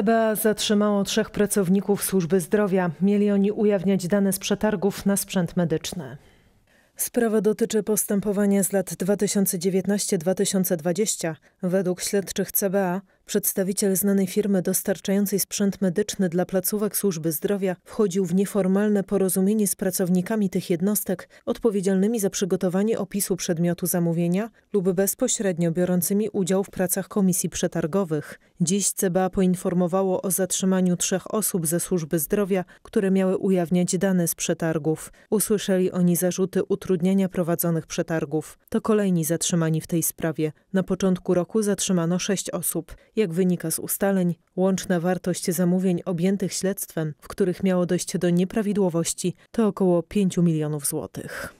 CBA zatrzymało trzech pracowników służby zdrowia. Mieli oni ujawniać dane z przetargów na sprzęt medyczny. Sprawa dotyczy postępowania z lat 2019-2020. Według śledczych CBA Przedstawiciel znanej firmy dostarczającej sprzęt medyczny dla placówek służby zdrowia wchodził w nieformalne porozumienie z pracownikami tych jednostek odpowiedzialnymi za przygotowanie opisu przedmiotu zamówienia lub bezpośrednio biorącymi udział w pracach komisji przetargowych. Dziś CBA poinformowało o zatrzymaniu trzech osób ze służby zdrowia, które miały ujawniać dane z przetargów. Usłyszeli oni zarzuty utrudniania prowadzonych przetargów. To kolejni zatrzymani w tej sprawie. Na początku roku zatrzymano sześć osób. Jak wynika z ustaleń, łączna wartość zamówień objętych śledztwem, w których miało dojść do nieprawidłowości, to około 5 milionów złotych.